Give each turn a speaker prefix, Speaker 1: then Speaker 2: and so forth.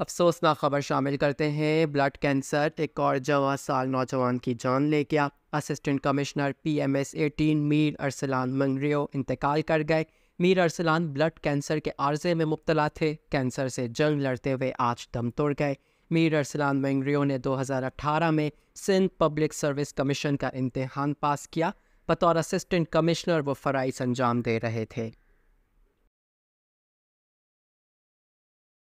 Speaker 1: अफसोसनाक खबर शामिल करते हैं ब्लड कैंसर एक और जवा साल नौजवान की जान ले गया assistant commissioner P M S eighteen Mir Arsalan Mangrio इंतकाल कर गए मीर अरसलान ब्लड कैंसर के आर्जे में मुबतला थे कैंसर से जंग लड़ते हुए आज दम तोड़ गए मीर अरसलान मंगरियो ने 2018 में सिंध पब्लिक सर्विस कमीशन का इम्तहान पास किया बतौर असिस्टेंट कमिश्नर वो फ़राइज अंजाम दे रहे थे